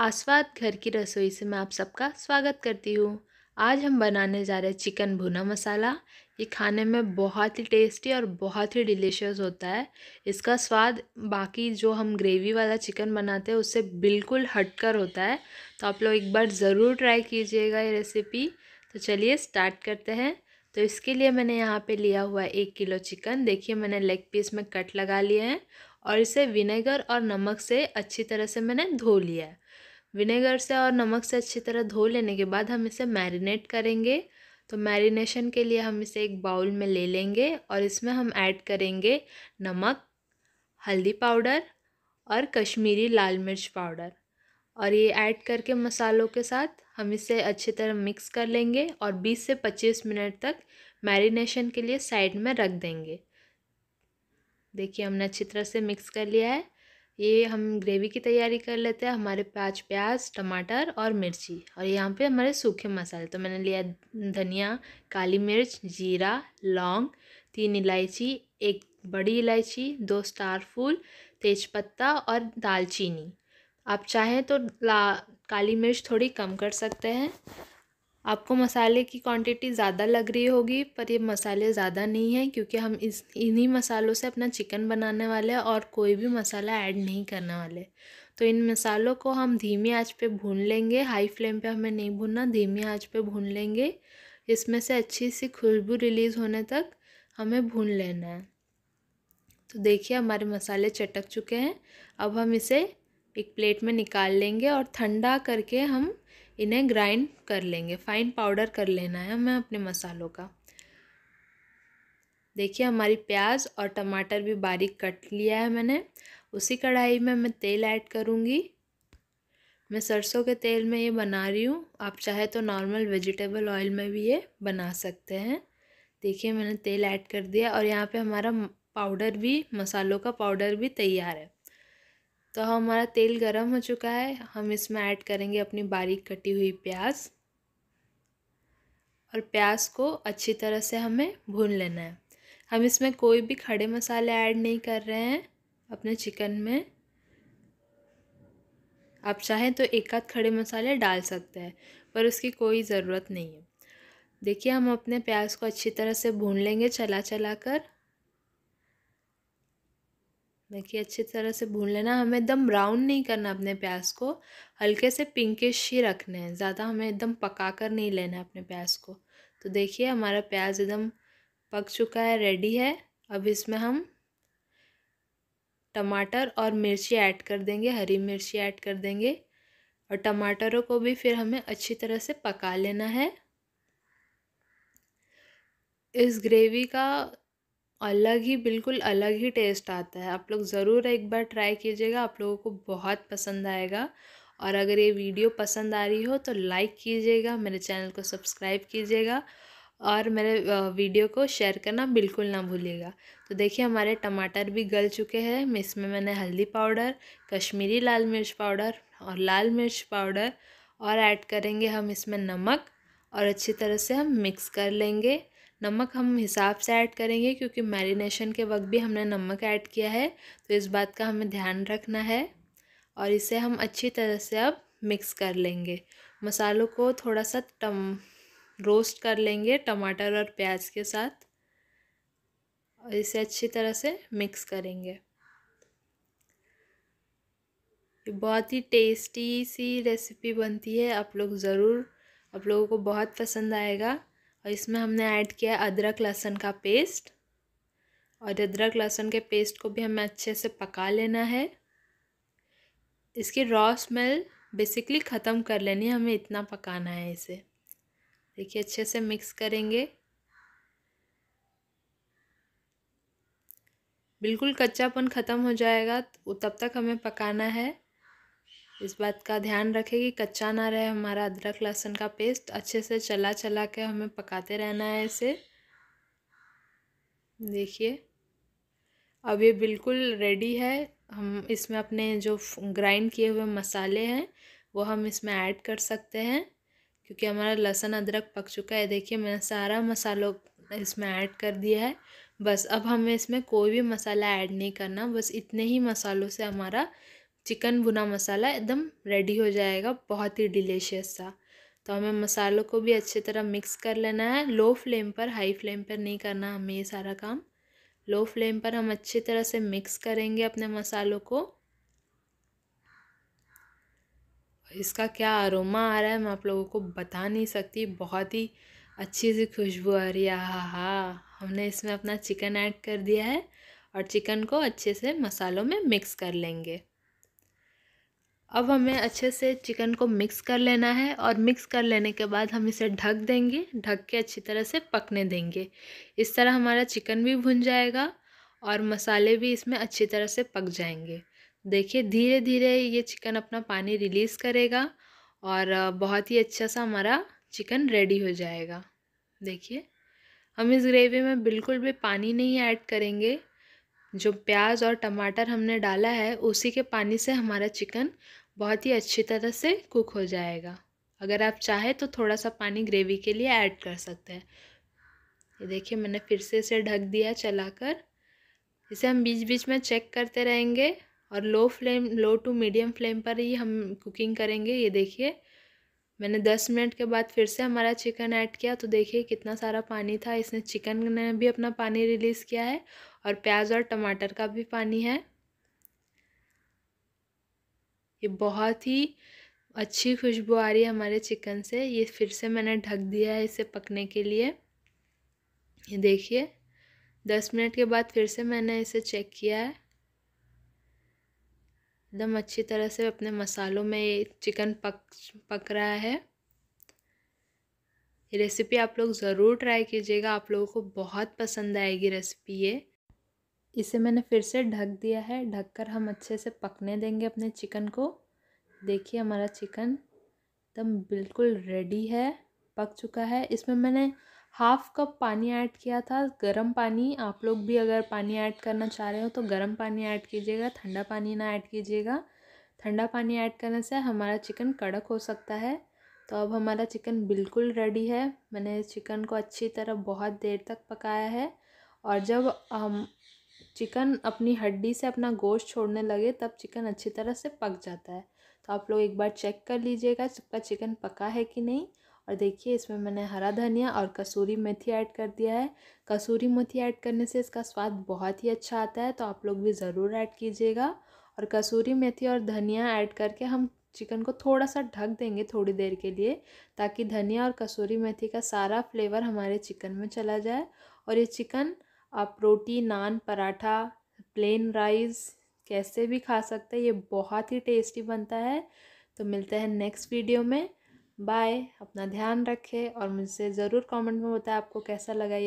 आस्वाद घर की रसोई से मैं आप सबका स्वागत करती हूँ आज हम बनाने जा रहे हैं चिकन भुना मसाला ये खाने में बहुत ही टेस्टी और बहुत ही डिलीशियस होता है इसका स्वाद बाकी जो हम ग्रेवी वाला चिकन बनाते हैं उससे बिल्कुल हटकर होता है तो आप लोग एक बार ज़रूर ट्राई कीजिएगा ये रेसिपी तो चलिए स्टार्ट करते हैं तो इसके लिए मैंने यहाँ पर लिया हुआ है एक किलो चिकन देखिए मैंने लेग पीस में कट लगा लिए हैं और इसे विनेगर और नमक से अच्छी तरह से मैंने धो लिया है विनेगर से और नमक से अच्छी तरह धो लेने के बाद हम इसे मैरिनेट करेंगे तो मैरिनेशन के लिए हम इसे एक बाउल में ले लेंगे और इसमें हम ऐड करेंगे नमक हल्दी पाउडर और कश्मीरी लाल मिर्च पाउडर और ये ऐड करके मसालों के साथ हम इसे अच्छी तरह मिक्स कर लेंगे और 20 से 25 मिनट तक मैरिनेशन के लिए साइड में रख देंगे देखिए हमने अच्छी तरह से मिक्स कर लिया है ये हम ग्रेवी की तैयारी कर लेते हैं हमारे पाँच प्याज टमाटर और मिर्ची और यहाँ पे हमारे सूखे मसाले तो मैंने लिया धनिया काली मिर्च जीरा लौंग तीन इलायची एक बड़ी इलायची दो स्टार फूल तेज़पत्ता और दालचीनी आप चाहें तो ला काली मिर्च थोड़ी कम कर सकते हैं आपको मसाले की क्वांटिटी ज़्यादा लग रही होगी पर ये मसाले ज़्यादा नहीं हैं क्योंकि हम इस इन्हीं मसालों से अपना चिकन बनाने वाले हैं और कोई भी मसाला ऐड नहीं करने वाले तो इन मसालों को हम धीमी आंच पे भून लेंगे हाई फ्लेम पे हमें नहीं भूनना धीमी आंच पे भून लेंगे इसमें से अच्छी सी खुशबू रिलीज़ होने तक हमें भून लेना है तो देखिए हमारे मसाले चटक चुके हैं अब हम इसे एक प्लेट में निकाल लेंगे और ठंडा करके हम इन्हें ग्राइंड कर लेंगे फाइन पाउडर कर लेना है हमें अपने मसालों का देखिए हमारी प्याज और टमाटर भी बारीक कट लिया है मैंने उसी कढ़ाई में मैं तेल ऐड करूँगी मैं सरसों के तेल में ये बना रही हूँ आप चाहे तो नॉर्मल वेजिटेबल ऑयल में भी ये बना सकते हैं देखिए मैंने तेल ऐड कर दिया और यहाँ पे हमारा पाउडर भी मसालों का पाउडर भी तैयार है तो हमारा तेल गरम हो चुका है हम इसमें ऐड करेंगे अपनी बारीक कटी हुई प्याज और प्याज को अच्छी तरह से हमें भून लेना है हम इसमें कोई भी खड़े मसाले ऐड नहीं कर रहे हैं अपने चिकन में आप चाहें तो एक आध खड़े मसाले डाल सकते हैं पर उसकी कोई ज़रूरत नहीं है देखिए हम अपने प्याज को अच्छी तरह से भून लेंगे चला चला कर देखिए अच्छी तरह से भून लेना हमें एकदम ब्राउन नहीं करना अपने प्याज को हल्के से पिंकिश ही रखने हैं ज़्यादा हमें एकदम पका कर नहीं लेना अपने प्याज को तो देखिए हमारा प्याज एकदम पक चुका है रेडी है अब इसमें हम टमाटर और मिर्ची ऐड कर देंगे हरी मिर्ची ऐड कर देंगे और टमाटरों को भी फिर हमें अच्छी तरह से पका लेना है इस ग्रेवी का अलग ही बिल्कुल अलग ही टेस्ट आता है आप लोग ज़रूर एक बार ट्राई कीजिएगा आप लोगों को बहुत पसंद आएगा और अगर ये वीडियो पसंद आ रही हो तो लाइक कीजिएगा मेरे चैनल को सब्सक्राइब कीजिएगा और मेरे वीडियो को शेयर करना बिल्कुल ना भूलिएगा तो देखिए हमारे टमाटर भी गल चुके हैं इसमें मैंने हल्दी पाउडर कश्मीरी लाल मिर्च पाउडर और लाल मिर्च पाउडर और ऐड करेंगे हम इसमें नमक और अच्छी तरह से हम मिक्स कर लेंगे नमक हम हिसाब से ऐड करेंगे क्योंकि मैरिनेशन के वक्त भी हमने नमक ऐड किया है तो इस बात का हमें ध्यान रखना है और इसे हम अच्छी तरह से अब मिक्स कर लेंगे मसालों को थोड़ा सा टम रोस्ट कर लेंगे टमाटर और प्याज के साथ और इसे अच्छी तरह से मिक्स करेंगे बहुत ही टेस्टी सी रेसिपी बनती है आप लोग ज़रूर आप लोगों को बहुत पसंद आएगा और इसमें हमने ऐड किया अदरक लहसुन का पेस्ट और अदरक लहसुन के पेस्ट को भी हमें अच्छे से पका लेना है इसकी रॉ स्मेल बेसिकली ख़त्म कर लेनी है हमें इतना पकाना है इसे देखिए अच्छे से मिक्स करेंगे बिल्कुल कच्चापन ख़त्म हो जाएगा तो तब तक हमें पकाना है इस बात का ध्यान रखें कि कच्चा ना रहे हमारा अदरक लहसुन का पेस्ट अच्छे से चला चला के हमें पकाते रहना है इसे देखिए अब ये बिल्कुल रेडी है हम इसमें अपने जो ग्राइंड किए हुए मसाले हैं वो हम इसमें ऐड कर सकते हैं क्योंकि हमारा लहसुन अदरक पक चुका है देखिए मैंने सारा मसालों इसमें ऐड कर दिया है बस अब हमें इसमें कोई भी मसाला ऐड नहीं करना बस इतने ही मसालों से हमारा चिकन भुना मसाला एकदम रेडी हो जाएगा बहुत ही डिलीशियस सा तो हमें मसालों को भी अच्छी तरह मिक्स कर लेना है लो फ्लेम पर हाई फ्लेम पर नहीं करना हमें ये सारा काम लो फ्लेम पर हम अच्छी तरह से मिक्स करेंगे अपने मसालों को इसका क्या अरोमा आ रहा है मैं आप लोगों को बता नहीं सकती बहुत ही अच्छी सी खुशबू आ रही है हा हा हमने इसमें अपना चिकन ऐड कर दिया है और चिकन को अच्छे से मसालों में मिक्स कर लेंगे अब हमें अच्छे से चिकन को मिक्स कर लेना है और मिक्स कर लेने के बाद हम इसे ढक देंगे ढक के अच्छी तरह से पकने देंगे इस तरह हमारा चिकन भी भुन जाएगा और मसाले भी इसमें अच्छी तरह से पक जाएंगे देखिए धीरे धीरे ये चिकन अपना पानी रिलीज़ करेगा और बहुत ही अच्छा सा हमारा चिकन रेडी हो जाएगा देखिए हम इस ग्रेवी में बिल्कुल भी पानी नहीं ऐड करेंगे जो प्याज और टमाटर हमने डाला है उसी के पानी से हमारा चिकन बहुत ही अच्छी तरह से कुक हो जाएगा अगर आप चाहें तो थोड़ा सा पानी ग्रेवी के लिए ऐड कर सकते हैं ये देखिए मैंने फिर से इसे ढक दिया चलाकर इसे हम बीच बीच में चेक करते रहेंगे और low flame low to medium flame पर ही हम कुकिंग करेंगे ये देखिए मैंने दस मिनट के बाद फिर से हमारा चिकन ऐड किया तो देखिए कितना सारा पानी था इसने चिकन ने भी अपना पानी रिलीज़ किया है और प्याज और टमाटर का भी पानी है ये बहुत ही अच्छी खुशबू आ रही है हमारे चिकन से ये फिर से मैंने ढक दिया है इसे पकने के लिए ये देखिए दस मिनट के बाद फिर से मैंने इसे चेक किया है एकदम अच्छी तरह से अपने मसालों में ये चिकन पक पक रहा है ये रेसिपी आप लोग ज़रूर ट्राई कीजिएगा आप लोगों को बहुत पसंद आएगी रेसिपी ये इसे मैंने फिर से ढक दिया है ढककर हम अच्छे से पकने देंगे अपने चिकन को देखिए हमारा चिकन एकदम बिल्कुल रेडी है पक चुका है इसमें मैंने हाफ़ कप पानी ऐड किया था गर्म पानी आप लोग भी अगर पानी ऐड करना चाह रहे हो तो गर्म पानी ऐड कीजिएगा ठंडा पानी ना ऐड कीजिएगा ठंडा पानी ऐड करने से हमारा चिकन कड़क हो सकता है तो अब हमारा चिकन बिल्कुल रेडी है मैंने चिकन को अच्छी तरह बहुत देर तक पकाया है और जब हम चिकन अपनी हड्डी से अपना गोश्त छोड़ने लगे तब चिकन अच्छी तरह से पक जाता है तो आप लोग एक बार चेक कर लीजिएगा सबका चिकन पका है कि नहीं और देखिए इसमें मैंने हरा धनिया और कसूरी मेथी ऐड कर दिया है कसूरी मेथी ऐड करने से इसका स्वाद बहुत ही अच्छा आता है तो आप लोग भी ज़रूर ऐड कीजिएगा और कसूरी मेथी और धनिया ऐड करके हम चिकन को थोड़ा सा ढक देंगे थोड़ी देर के लिए ताकि धनिया और कसूरी मेथी का सारा फ्लेवर हमारे चिकन में चला जाए और ये चिकन आप रोटी नान पराठा प्लेन राइस कैसे भी खा सकते हैं ये बहुत ही टेस्टी बनता है तो मिलते हैं नेक्स्ट वीडियो में बाय अपना ध्यान रखें और मुझसे ज़रूर कमेंट में बताएं आपको कैसा लगा ये